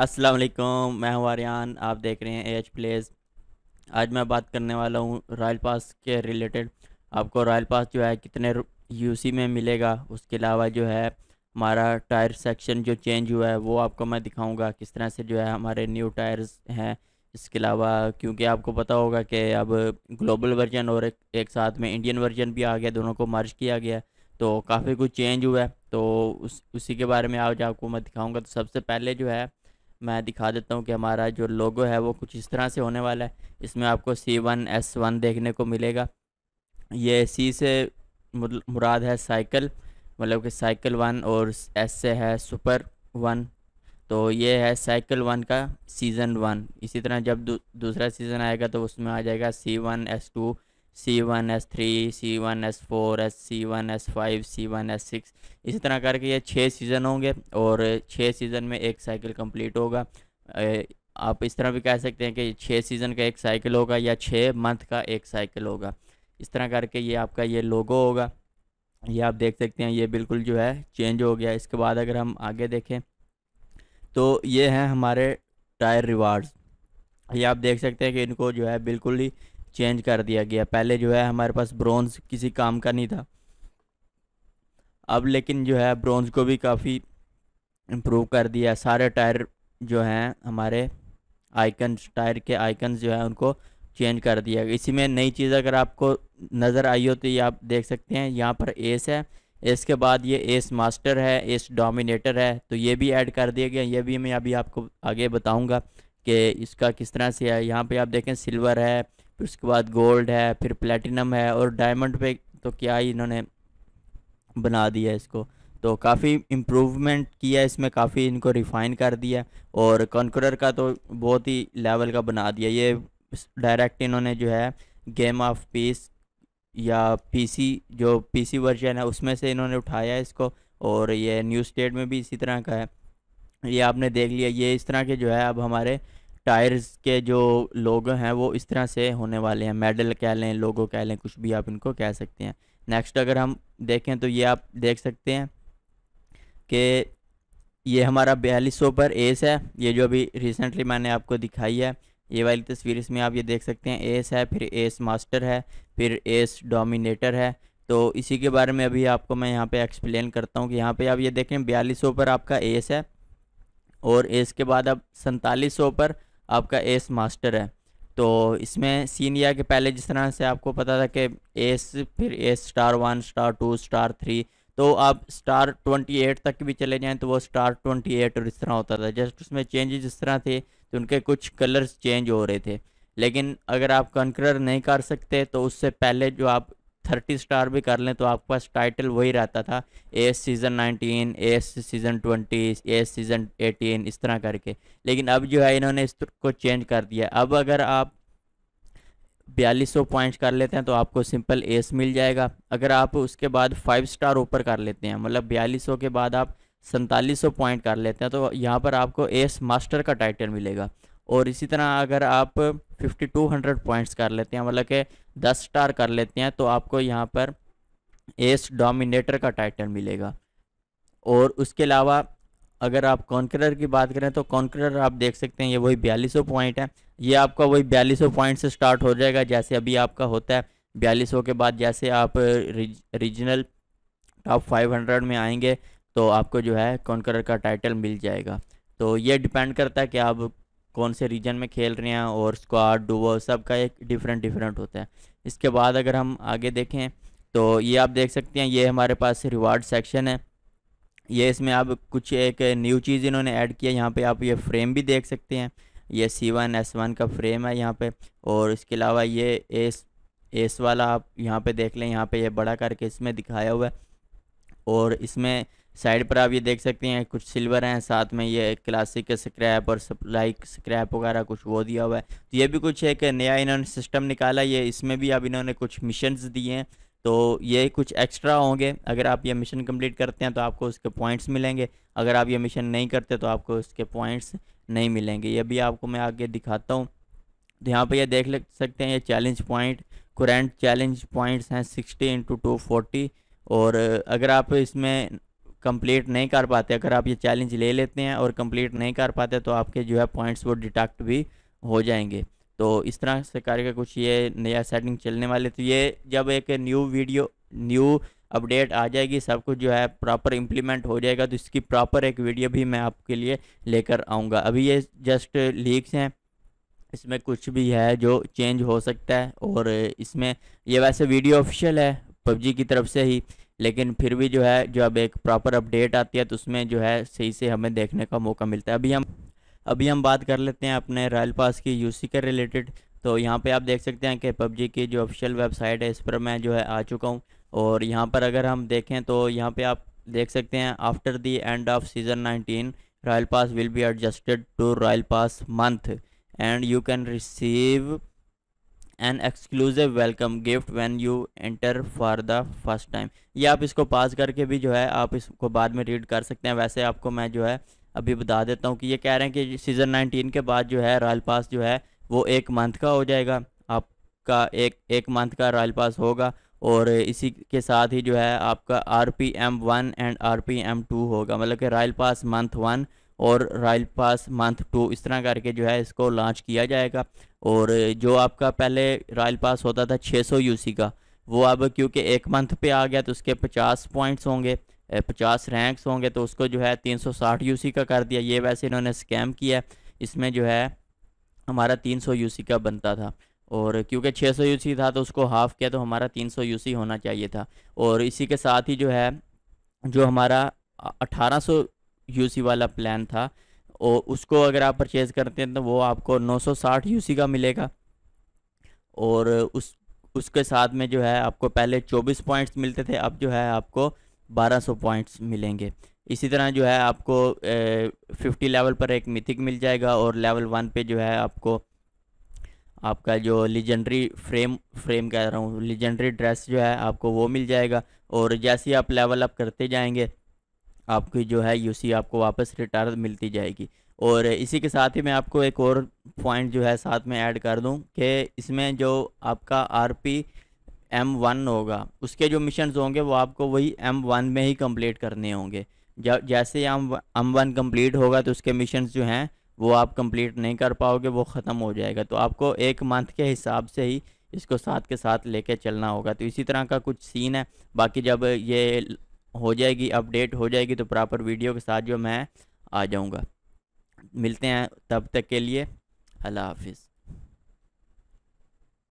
अस्सलाम वालेकुम मैं हूँ आर्यन आप देख रहे हैं ए एच प्लेस आज मैं बात करने वाला हूँ रॉयल पास के रिलेटेड आपको रॉयल पास जो है कितने यूसी में मिलेगा उसके अलावा जो है हमारा टायर सेक्शन जो चेंज हुआ है वो आपको मैं दिखाऊंगा किस तरह से जो है हमारे न्यू टायर्स हैं इसके अलावा क्योंकि आपको पता होगा कि अब ग्लोबल वर्जन और एक, एक साथ में इंडियन वर्जन भी आ गया दोनों को मर्ज किया गया तो काफ़ी कुछ चेंज हुआ है तो उस उसी के बारे में आज आपको मैं दिखाऊंगा तो सबसे पहले जो है मैं दिखा देता हूँ कि हमारा जो लोगो है वो कुछ इस तरह से होने वाला है इसमें आपको सी वन एस वन देखने को मिलेगा ये सी से मुराद है साइकिल मतलब कि साइकिल वन और एस से है सुपर वन तो ये है साइकिल वन का सीज़न वन इसी तरह जब दू, दूसरा सीज़न आएगा तो उसमें आ जाएगा सी one S to C1S3, C1S4, C1S5, C1S6 इसी तरह करके ये छः सीज़न होंगे और छः सीज़न में एक साइकिल कंप्लीट होगा आप इस तरह भी कह सकते हैं कि छः सीज़न का एक साइकिल होगा या छः मंथ का एक साइकिल होगा इस तरह करके ये आपका ये लोगो होगा ये आप देख सकते हैं ये बिल्कुल जो है चेंज हो गया इसके बाद अगर हम आगे देखें तो ये हैं हमारे टायर रिवार्ड्स ये आप देख सकते हैं कि इनको जो है बिल्कुल ही चेंज कर दिया गया पहले जो है हमारे पास ब्रॉन्ज किसी काम का नहीं था अब लेकिन जो है ब्रॉन्ज को भी काफ़ी इम्प्रूव कर दिया सारे टायर जो हैं हमारे आइकन टायर के आइकन जो है उनको चेंज कर दिया इसी में नई चीज़ अगर आपको नज़र आई हो तो ये आप देख सकते हैं यहाँ पर एस है एस के बाद ये एस मास्टर है एस डोमिनेटर है तो ये भी ऐड कर दिया गया ये भी मैं अभी आपको आगे बताऊंगा कि इसका किस तरह से है यहाँ पे आप देखें सिल्वर है फिर उसके बाद गोल्ड है फिर प्लेटिनम है और डायमंड पे तो क्या ही इन्होंने बना दिया इसको तो काफ़ी इम्प्रूवमेंट किया इसमें काफ़ी इनको रिफ़ाइन कर दिया और कंक्रर का तो बहुत ही लेवल का बना दिया ये डायरेक्ट इन्होंने जो है गेम ऑफ पीस या पीसी जो पीसी वर्जन है उसमें से इन्होंने उठाया है इसको और ये न्यू स्टेट में भी इसी तरह का है ये आपने देख लिया ये इस तरह के जो है अब हमारे टायर्स के जो लोग हैं वो इस तरह से होने वाले हैं मेडल कह लें लोगो कह लें कुछ भी आप इनको कह सकते हैं नेक्स्ट अगर हम देखें तो ये आप देख सकते हैं कि ये हमारा बयालीस सौ पर एस है ये जो अभी रिसेंटली मैंने आपको दिखाई है ये वाली तस्वीर इसमें आप ये देख सकते हैं एस है फिर एस मास्टर है फिर एस डोमिनेटर है तो इसी के बारे में अभी आपको मैं यहाँ पे एक्सप्लेन करता हूँ कि यहाँ पे आप ये देखें बयालीस सौ पर आपका एस है और एस के बाद अब सैंतालीस सौ पर आपका एस मास्टर है तो इसमें सीन यह कि पहले जिस तरह से आपको पता था कि एस फिर ace star one star two star three तो आप स्टार ट्वेंटी एट तक भी चले जाएँ तो वो स्टार ट्वेंटी एट और इस तरह होता था जस्ट उसमें चेंजेस इस तरह थे तो उनके कुछ कलर्स चेंज हो रहे थे लेकिन अगर आप कंक्रर नहीं कर सकते तो उससे पहले जो आप थर्टी स्टार भी कर लें तो आपके पास टाइटल वही रहता था A S season nineteen A S season twenty A S season eighteen इस तरह करके लेकिन अब जो है इन्होंने इसको चेंज कर दिया अब अगर आप बयालीस सौ पॉइंट कर लेते हैं तो आपको सिंपल एस मिल जाएगा अगर आप उसके बाद फाइव स्टार ऊपर कर लेते हैं मतलब बयालीस सौ के बाद आप सैंतालीस सौ पॉइंट कर लेते हैं तो यहाँ पर आपको एस मास्टर का टाइटल मिलेगा और इसी तरह अगर आप फिफ्टी टू हंड्रेड पॉइंट्स कर लेते हैं मतलब कि दस स्टार कर लेते हैं तो आपको यहाँ पर एस डोमिनेटर का टाइटल मिलेगा और उसके अलावा अगर आप कॉन्क्रर की बात करें तो कॉन्क्रर आप देख सकते हैं ये वही बयालीस पॉइंट है ये आपका वही बयालीस पॉइंट से स्टार्ट हो जाएगा जैसे अभी आपका होता है बयालीस के बाद जैसे आप रीजनल टॉप 500 में आएंगे तो आपको जो है कॉन्क्रर का टाइटल मिल जाएगा तो ये डिपेंड करता है कि आप कौन से रीजन में खेल रहे हैं और स्क्वाड सब का एक डिफरेंट डिफरेंट होता है इसके बाद अगर हम आगे देखें तो ये आप देख सकते हैं ये हमारे पास रिवार्ड सेक्शन है ये इसमें आप कुछ एक न्यू चीज़ इन्होंने ऐड किया यहाँ पे आप ये फ्रेम भी देख सकते हैं ये सी वन एस वन का फ्रेम है यहाँ पे और इसके अलावा ये एस एस वाला आप यहाँ पे देख लें यहाँ पे ये बड़ा करके इसमें दिखाया हुआ है और इसमें साइड पर आप ये देख सकते हैं कुछ सिल्वर हैं साथ में ये क्लासिक के स्क्रैप और सप्लाई स्क्रैप वगैरह कुछ वो दिया हुआ है तो ये भी कुछ एक नया इन्होंने सिस्टम निकाला ये इसमें भी अब इन्होंने कुछ मिशंस दिए हैं तो ये कुछ एक्स्ट्रा होंगे अगर आप ये मिशन कंप्लीट करते हैं तो आपको उसके पॉइंट्स मिलेंगे अगर आप ये मिशन नहीं करते तो आपको उसके पॉइंट्स नहीं मिलेंगे ये भी आपको मैं आगे दिखाता हूँ तो यहाँ पर यह देख सकते हैं ये challenge point current challenge points हैं सिक्सटी इंटू टू फोर्टी और अगर आप इसमें कंप्लीट नहीं कर पाते अगर आप ये चैलेंज ले लेते हैं और कंप्लीट नहीं कर पाते तो आपके जो है पॉइंट्स वो डिटेक्ट भी हो जाएंगे तो इस तरह से करके कुछ ये नया सेटिंग चलने वाले तो ये जब एक न्यू वीडियो न्यू अपडेट आ जाएगी सब कुछ जो है प्रॉपर इम्प्लीमेंट हो जाएगा तो इसकी प्रॉपर एक वीडियो भी मैं आपके लिए लेकर आऊँगा अभी ये जस्ट लीक्स हैं इसमें कुछ भी है जो चेंज हो सकता है और इसमें ये वैसे वीडियो ऑफिशियल है पबजी की तरफ से ही लेकिन फिर भी जो है जो अब एक प्रॉपर अपडेट आती है तो उसमें जो है सही से हमें देखने का मौका मिलता है अभी हम अभी हम बात कर लेते हैं अपने रॉयल पास की यूसी के रिलेटेड तो यहाँ पे आप देख सकते हैं कि पबजी की जो ऑफिशियल वेबसाइट है इस पर मैं जो है आ चुका हूँ और यहाँ पर अगर हम देखें तो यहाँ पे आप देख सकते हैं after the end of season 19 royal pass will be adjusted to royal pass month and you can receive an exclusive welcome gift when you enter for the first time ये आप इसको पास करके भी जो है आप इसको बाद में रीड कर सकते हैं वैसे आपको मैं जो है अभी बता देता हूँ कि ये कह रहे हैं कि सीज़न नाइनटीन के बाद जो है रॉयल पास जो है वो एक मंथ का हो जाएगा आपका एक एक मंथ का रॉयल पास होगा और इसी के साथ ही जो है आपका R P M one and R P M two होगा मतलब कि रॉयल पास मंथ वन और रॉयल पास मंथ टू इस तरह करके जो है इसको लॉन्च किया जाएगा और जो आपका पहले रॉयल पास होता था 600 यूसी का वो अब क्योंकि एक मंथ पे आ गया तो उसके 50 पॉइंट्स होंगे 50 रैंक्स होंगे तो उसको जो है 360 यूसी का कर दिया ये वैसे इन्होंने स्कैम किया इसमें जो है हमारा 300 सौ का बनता था और क्योंकि 600 सौ था तो उसको हाफ़ किया तो हमारा 300 सौ होना चाहिए था और इसी के साथ ही जो है जो हमारा 1800 यूसी वाला प्लान था और उसको अगर आप परचेज़ करते हैं तो वो आपको 960 यूसी का मिलेगा और उस उसके साथ में जो है आपको पहले 24 पॉइंट्स मिलते थे अब जो है आपको 1200 पॉइंट्स मिलेंगे इसी तरह जो है आपको फिफ्टी लेवल पर एक मिथिक मिल जाएगा और लेवल वन पे जो है आपको आपका जो लीजेंड्री फ्रेम फ्रेम कह रहा हूँ लीजेंड्री ड्रेस जो है आपको वो मिल जाएगा और जैसे ही आप लेवल अप करते जाएंगे आपकी जो है यूसी आपको वापस रिटर्न मिलती जाएगी और इसी के साथ ही मैं आपको एक और पॉइंट जो है साथ में ऐड कर दूं कि इसमें जो आपका आरपी एम वन होगा उसके जो मिशन होंगे वो आपको वही एम वन में ही कंप्लीट करने होंगे जैसे एम एम वन कम्प्लीट होगा तो उसके मिशन जो हैं वो आप कंप्लीट नहीं कर पाओगे वो ख़त्म हो जाएगा तो आपको एक मंथ के हिसाब से ही इसको साथ के साथ लेके चलना होगा तो इसी तरह का कुछ सीन है बाकी जब ये हो जाएगी अपडेट हो जाएगी तो प्रॉपर वीडियो के साथ जो मैं आ जाऊँगा मिलते हैं तब तक के लिए अल्लाह हाफिज़